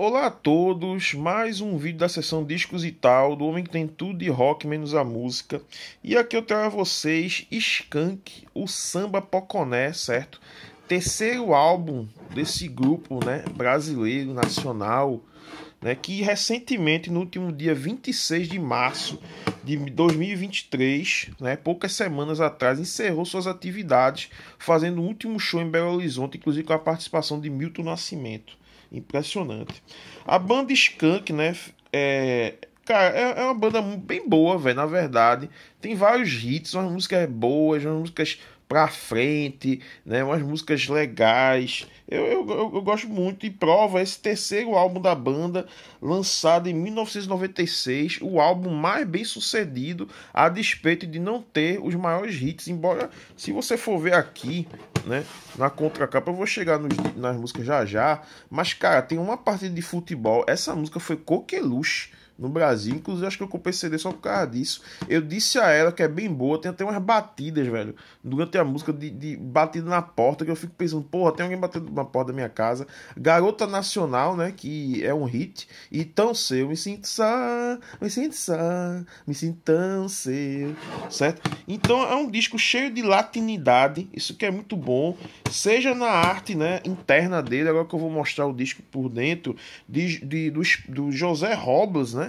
Olá a todos, mais um vídeo da sessão Discos e Tal, do homem que tem tudo de rock menos a música. E aqui eu trago a vocês Skank, o samba poconé, certo? Terceiro álbum desse grupo, né, brasileiro, nacional, né, que recentemente, no último dia 26 de março de 2023, né, poucas semanas atrás, encerrou suas atividades, fazendo o último show em Belo Horizonte, inclusive com a participação de Milton Nascimento. Impressionante. A banda Skunk, né? É, cara, é, é uma banda bem boa, velho, na verdade. Tem vários hits, umas músicas boas, umas músicas pra frente, né? Umas músicas legais. Eu, eu, eu, gosto muito e prova esse terceiro álbum da banda, lançado em 1996, o álbum mais bem sucedido, a despeito de não ter os maiores hits. Embora, se você for ver aqui, né, na contracapa, eu vou chegar nos, nas músicas já já, mas cara, tem uma partida de futebol. Essa música foi Coqueluche no Brasil. Inclusive, acho que eu comprei CD só por causa disso. Eu disse a ela que é bem boa, tem até umas batidas, velho. Durante a música de, de batida na porta, que eu fico pensando, porra, tem alguém batendo na porta da minha casa. Garota Nacional, né? Que é um hit. E tão seu, me sinto só, me sinto só, me sinto tão seu. Certo? Então é um disco cheio de latinidade. Isso que é muito bom. Seja na arte, né? Interna dele. Agora que eu vou mostrar o disco por dentro, de, de, do, do José Robles, né?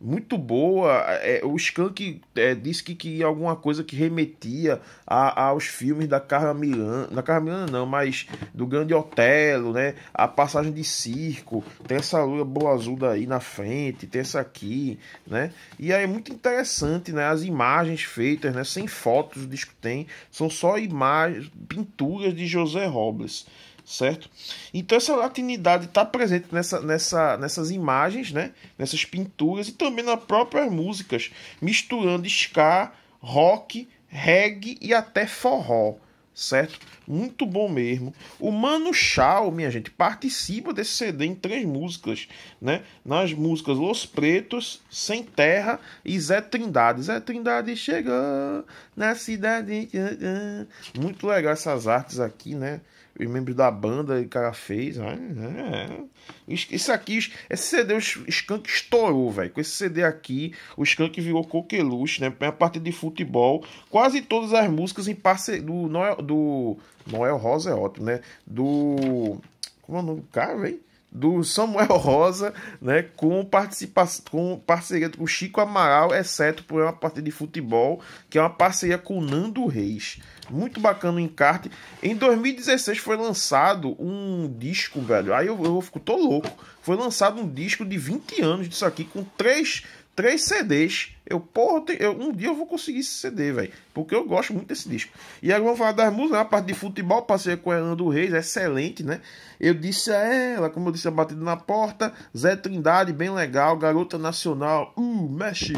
muito boa. É, o Skank é, disse que, que alguma coisa que remetia a, aos filmes da Carla Milano, da Carla Milano não, mas do Grande Otelo, né? A passagem de circo, tem essa lua boa azul daí na frente, tem essa aqui, né? E aí é muito interessante, né? As imagens feitas, né? Sem fotos o disco tem, são só imagens, pinturas de José Robles certo? Então essa latinidade está presente nessa, nessa, nessas imagens, né? Nessas pinturas e também nas próprias músicas, misturando ska, rock, reggae e até forró, certo? Muito bom mesmo. O Mano Chao, minha gente, participa desse CD em três músicas, né? Nas músicas Los Pretos, Sem Terra e Zé Trindade. Zé Trindade chegou na cidade. Muito legal essas artes aqui, né? e membros da banda, e o cara fez. Né? É. Isso aqui, esse CD, o Skank estourou, velho. Com esse CD aqui, o Skank virou coqueluche, né? A parte de futebol, quase todas as músicas em parceria do Noel, do Noel Rosa é ótimo, né? Do. Como é o nome do cara, velho? do Samuel Rosa, né, com, participação, com parceria com Chico Amaral, exceto por uma partida de futebol, que é uma parceria com Nando Reis. Muito bacana o encarte. Em 2016 foi lançado um disco, velho. Aí eu, eu fico tô louco. Foi lançado um disco de 20 anos disso aqui, com três três CDs. Eu, porra, eu, um dia eu vou conseguir esse CD, velho. Porque eu gosto muito desse disco. E agora vamos falar das músicas. A parte de futebol, passei com a Hernando Reis, excelente, né? Eu disse a ela, como eu disse, a batida na porta. Zé Trindade, bem legal. Garota Nacional, uh, mexe.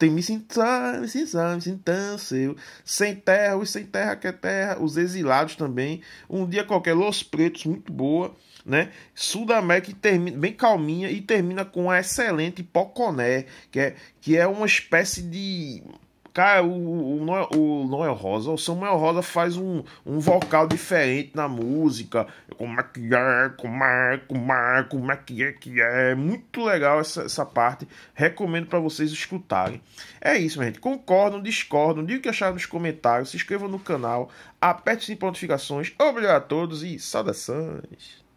Tem me sintam, me sintam, me sintam seu. Sem terra, os sem terra que é terra, os exilados também. Um dia qualquer, Los Pretos, muito boa, né? Sudamérica termina bem calminha e termina com a excelente Poconé, que é, que é uma espécie de Cara, o, o, Noel, o Noel Rosa, o Samuel Rosa faz um, um vocal diferente na música. Como é que é, como é, como é, como é que é que é. Muito legal essa, essa parte. Recomendo para vocês escutarem. É isso, minha gente. Concordam, discordam, digam o que acharam nos comentários. Se inscrevam no canal, aperte as notificações. Obrigado a todos e saudações.